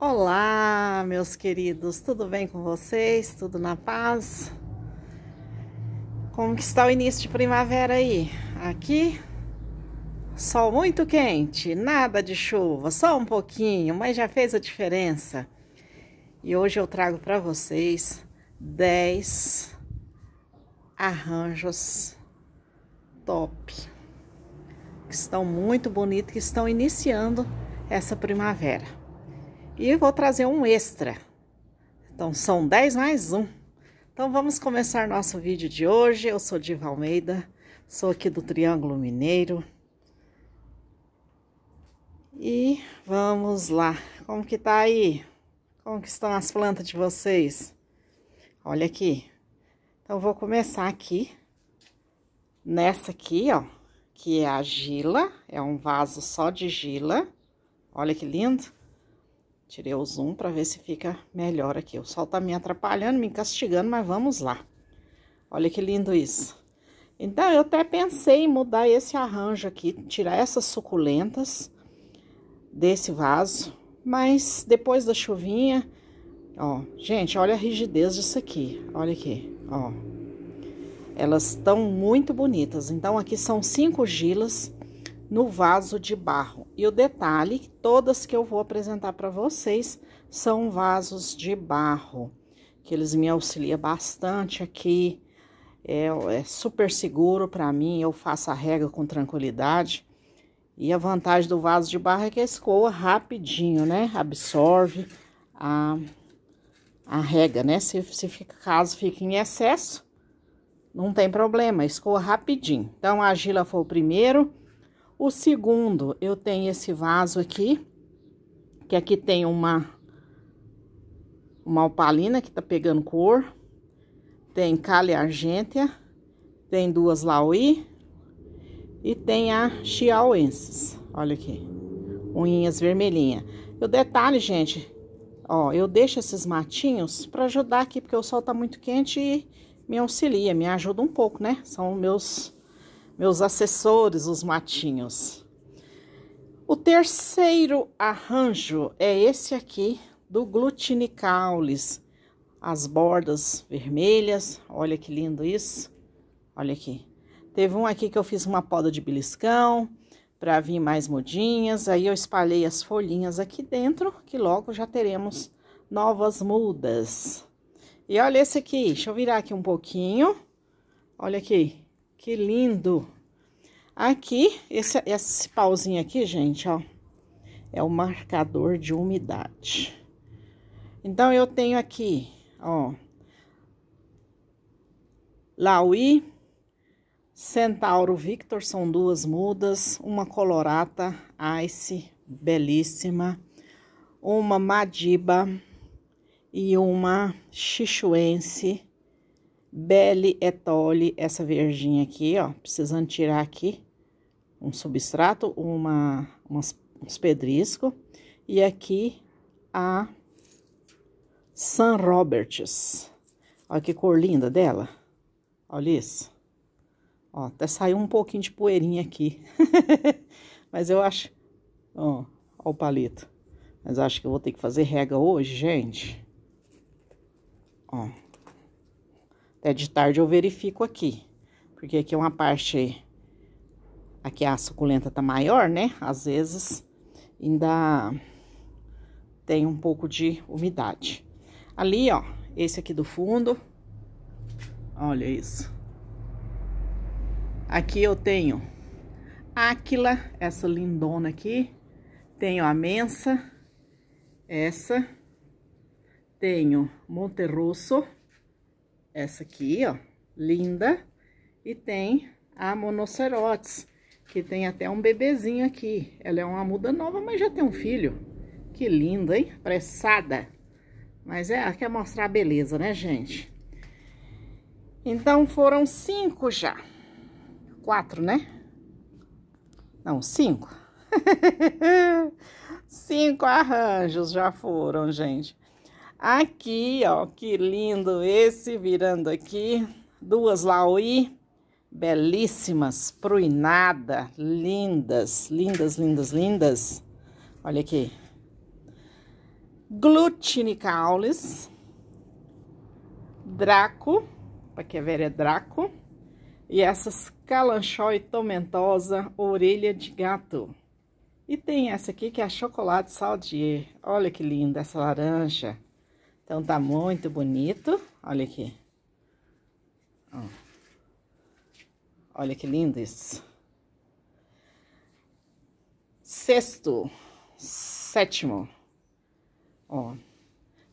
Olá, meus queridos, tudo bem com vocês? Tudo na paz? Como que está o início de primavera aí? Aqui, sol muito quente, nada de chuva, só um pouquinho, mas já fez a diferença. E hoje eu trago para vocês 10 arranjos top, que estão muito bonitos, que estão iniciando essa primavera. E vou trazer um extra. Então, são 10 mais um. Então, vamos começar nosso vídeo de hoje. Eu sou Diva Almeida, sou aqui do Triângulo Mineiro. E vamos lá. Como que tá aí? Como que estão as plantas de vocês? Olha aqui. Então, vou começar aqui. Nessa aqui, ó, que é a gila. É um vaso só de gila. Olha que lindo. Tirei o zoom para ver se fica melhor aqui. O sol tá me atrapalhando, me castigando, mas vamos lá. Olha que lindo isso. Então, eu até pensei em mudar esse arranjo aqui, tirar essas suculentas desse vaso. Mas depois da chuvinha, ó, gente, olha a rigidez disso aqui. Olha aqui, ó. Elas estão muito bonitas. Então, aqui são cinco gilas no vaso de barro. E o detalhe, todas que eu vou apresentar para vocês são vasos de barro, que eles me auxiliam bastante aqui. É, é super seguro para mim, eu faço a rega com tranquilidade. E a vantagem do vaso de barro é que escoa rapidinho, né? Absorve a, a rega, né? Se, se fica, caso fique em excesso, não tem problema, escoa rapidinho. Então, a argila foi o primeiro o segundo, eu tenho esse vaso aqui, que aqui tem uma, uma alpalina que tá pegando cor, tem calha argêntea, tem duas laoí e tem a chiauensis. Olha aqui, unhinhas vermelhinha. E o detalhe, gente, ó, eu deixo esses matinhos para ajudar aqui, porque o sol tá muito quente e me auxilia, me ajuda um pouco, né? São meus meus assessores, os matinhos. O terceiro arranjo é esse aqui do glutinicaulis, as bordas vermelhas. Olha que lindo isso. Olha aqui. Teve um aqui que eu fiz uma poda de beliscão para vir mais mudinhas. Aí eu espalhei as folhinhas aqui dentro, que logo já teremos novas mudas. E olha esse aqui, deixa eu virar aqui um pouquinho. Olha aqui, que lindo! Aqui, esse, esse pauzinho aqui, gente, ó, é o marcador de umidade. Então, eu tenho aqui, ó, Laui, Centauro Victor, são duas mudas, uma colorata Ice, belíssima, uma Madiba e uma Chichuense, Belle Etole, essa verdinha aqui, ó, precisando tirar aqui um substrato, uma, umas, uns pedriscos. E aqui a San Roberts. Olha que cor linda dela. Olha isso. Ó, até saiu um pouquinho de poeirinha aqui. Mas eu acho... Ó, ó o palito. Mas acho que eu vou ter que fazer rega hoje, gente. Ó. Até de tarde eu verifico aqui, porque aqui é uma parte, aqui a suculenta tá maior, né? Às vezes ainda tem um pouco de umidade. Ali, ó, esse aqui do fundo, olha isso. Aqui eu tenho áquila, essa lindona aqui, tenho a mensa, essa, tenho Monterroso essa aqui, ó, linda. E tem a monocerotes, que tem até um bebezinho aqui. Ela é uma muda nova, mas já tem um filho. Que linda, hein? Pressada. Mas é, quer mostrar a beleza, né, gente? Então, foram cinco já. Quatro, né? Não, cinco. cinco arranjos já foram, gente. Aqui, ó, que lindo esse, virando aqui, duas lauí, belíssimas, pruinada, lindas, lindas, lindas, lindas. Olha aqui. Glutinicaulis, Draco, paqueveria é, é Draco, e essas calanchó e tomentosa, orelha de gato. E tem essa aqui que é a chocolate saldier. Olha que linda essa laranja. Então, tá muito bonito. Olha aqui. Ó. Olha que lindo isso. Sexto, sétimo. Ó.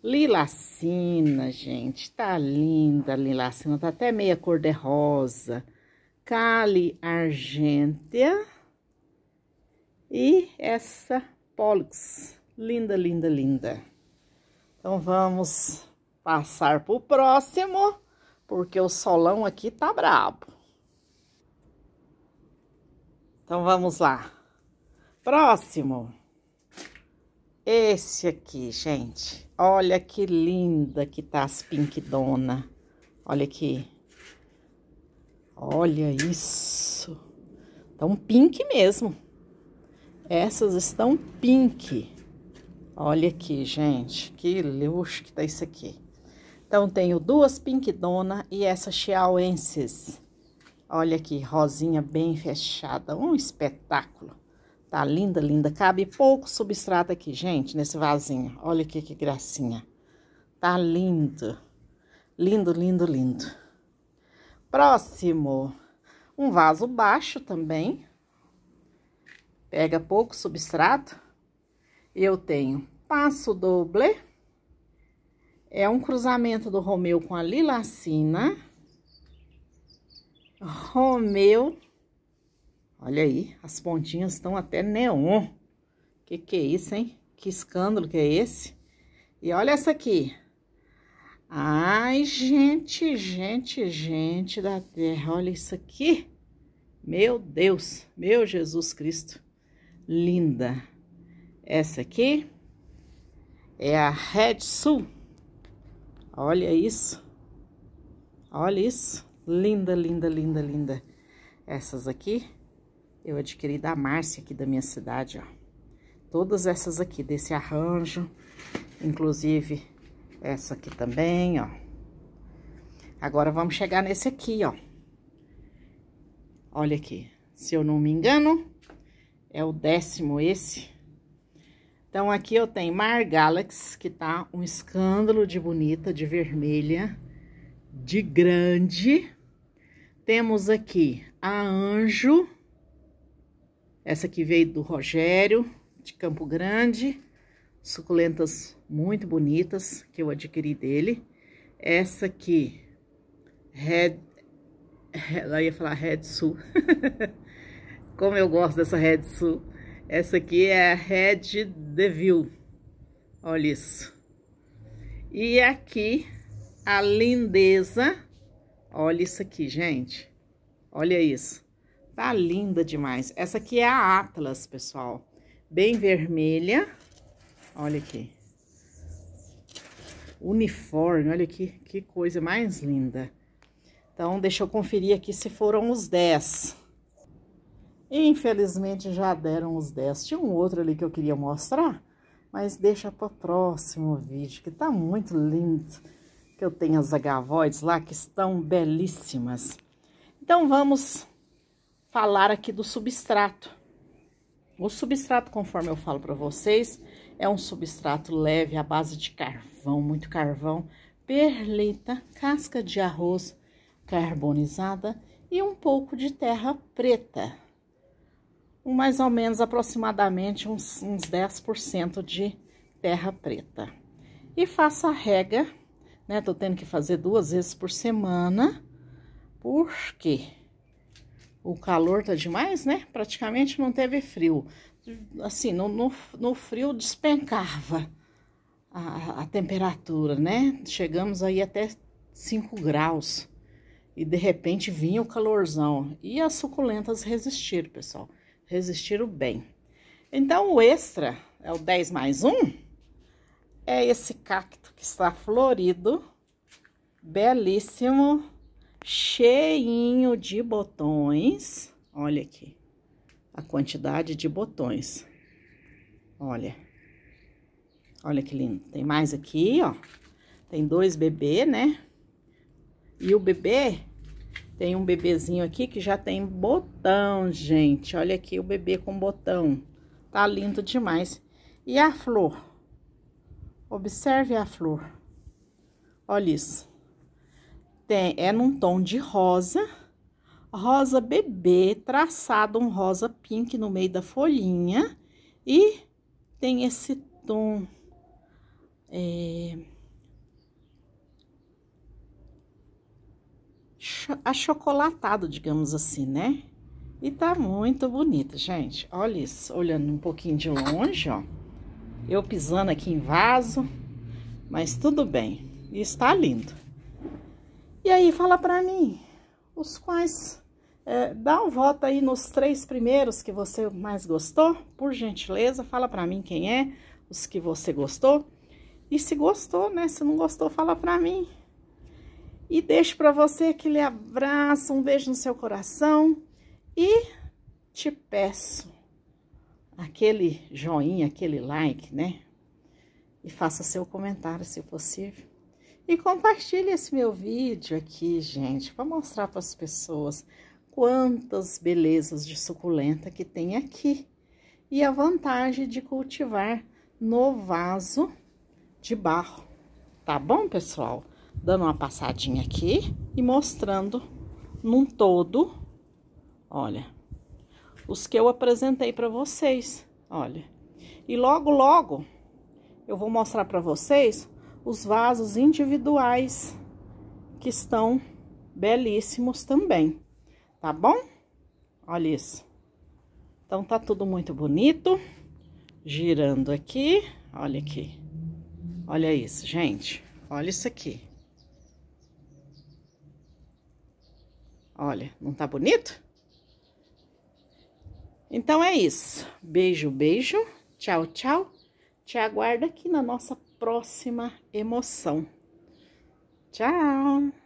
Lilacina, gente. Tá linda a lilacina. Tá até meia cor de rosa. Cali argêntea. E essa Pollux. Linda, linda, linda. Então, vamos passar para o próximo, porque o solão aqui tá brabo. Então, vamos lá. Próximo. Esse aqui, gente. Olha que linda que tá as pink dona. Olha aqui. Olha isso. Tão pink mesmo. Essas estão pink. Olha aqui, gente, que luxo que tá isso aqui. Então, tenho duas Pink Dona e essa Chialensis. Olha aqui, rosinha bem fechada, um espetáculo. Tá linda, linda. Cabe pouco substrato aqui, gente, nesse vasinho. Olha aqui que gracinha. Tá lindo. Lindo, lindo, lindo. Próximo, um vaso baixo também. Pega pouco substrato eu tenho passo doble, é um cruzamento do Romeu com a Lilacina, Romeu, olha aí, as pontinhas estão até neon, que que é isso, hein? Que escândalo que é esse? E olha essa aqui, ai, gente, gente, gente da terra, olha isso aqui, meu Deus, meu Jesus Cristo, linda, linda. Essa aqui é a Red Sul. Olha isso. Olha isso. Linda, linda, linda, linda. Essas aqui eu adquiri da Márcia aqui da minha cidade, ó. Todas essas aqui desse arranjo, inclusive essa aqui também, ó. Agora vamos chegar nesse aqui, ó. Olha aqui. Se eu não me engano, é o décimo esse. Então, aqui eu tenho Mar Galax, que tá um escândalo de bonita, de vermelha, de grande. Temos aqui a Anjo, essa que veio do Rogério, de Campo Grande. Suculentas muito bonitas, que eu adquiri dele. Essa aqui, Red... Ela ia falar Red Sul. Como eu gosto dessa Red Sul. Essa aqui é a Red Devil. Olha isso. E aqui a lindeza. Olha isso aqui, gente. Olha isso. Tá linda demais. Essa aqui é a Atlas, pessoal. Bem vermelha. Olha aqui. Uniforme, olha aqui. Que coisa mais linda. Então, deixa eu conferir aqui se foram os 10. Infelizmente já deram os 10. Tinha um outro ali que eu queria mostrar, mas deixa para o próximo vídeo, que tá muito lindo. Que eu tenho as agavoides lá que estão belíssimas. Então vamos falar aqui do substrato. O substrato, conforme eu falo para vocês, é um substrato leve à base de carvão, muito carvão, perlita, casca de arroz carbonizada e um pouco de terra preta um, mais ou menos aproximadamente uns, uns 10% de terra preta. E faço a rega, né? Tô tendo que fazer duas vezes por semana, porque o calor tá demais, né? Praticamente não teve frio. Assim, no, no, no frio despencava a, a temperatura, né? Chegamos aí até 5 graus e de repente vinha o calorzão. E as suculentas resistiram, pessoal resistiram bem. Então, o extra é o 10 mais 1, é esse cacto que está florido, belíssimo, cheinho de botões. Olha aqui a quantidade de botões. Olha. Olha que lindo. Tem mais aqui, ó. Tem dois bebê, né? E o bebê tem um bebezinho aqui que já tem botão, gente. Olha aqui o bebê com botão. Tá lindo demais. E a flor? Observe a flor. Olha isso. Tem, é num tom de rosa. Rosa bebê, traçado um rosa pink no meio da folhinha. E tem esse tom... É achocolatado, digamos assim, né? E tá muito bonito, gente. Olha isso, olhando um pouquinho de longe, ó. Eu pisando aqui em vaso, mas tudo bem. Está lindo. E aí, fala pra mim, os quais... É, dá um voto aí nos três primeiros que você mais gostou, por gentileza. Fala pra mim quem é, os que você gostou. E se gostou, né? Se não gostou, fala pra mim. E deixo para você aquele abraço, um beijo no seu coração e te peço aquele joinha, aquele like, né? E faça seu comentário se possível. E compartilhe esse meu vídeo aqui, gente, para mostrar para as pessoas quantas belezas de suculenta que tem aqui. E a vantagem de cultivar no vaso de barro. Tá bom, pessoal? dando uma passadinha aqui e mostrando num todo, olha, os que eu apresentei para vocês, olha. E logo, logo, eu vou mostrar para vocês os vasos individuais que estão belíssimos também, tá bom? Olha isso. Então, tá tudo muito bonito. Girando aqui, olha aqui. Olha isso, gente. Olha isso aqui. Olha, não tá bonito? Então é isso. Beijo, beijo. Tchau, tchau. Te aguardo aqui na nossa próxima emoção. Tchau!